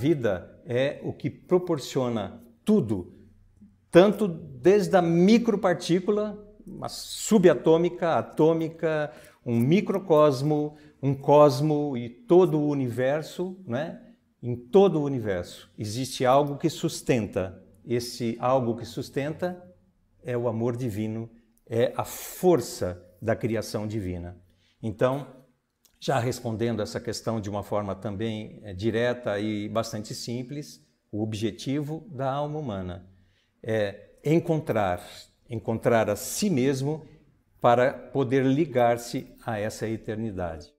vida é o que proporciona tudo, tanto desde a micropartícula, uma subatômica, atômica, um microcosmo, um cosmo e todo o universo, né? Em todo o universo existe algo que sustenta. Esse algo que sustenta é o amor divino, é a força da criação divina. Então, já respondendo essa questão de uma forma também eh, direta e bastante simples, o objetivo da alma humana é encontrar, encontrar a si mesmo para poder ligar-se a essa eternidade.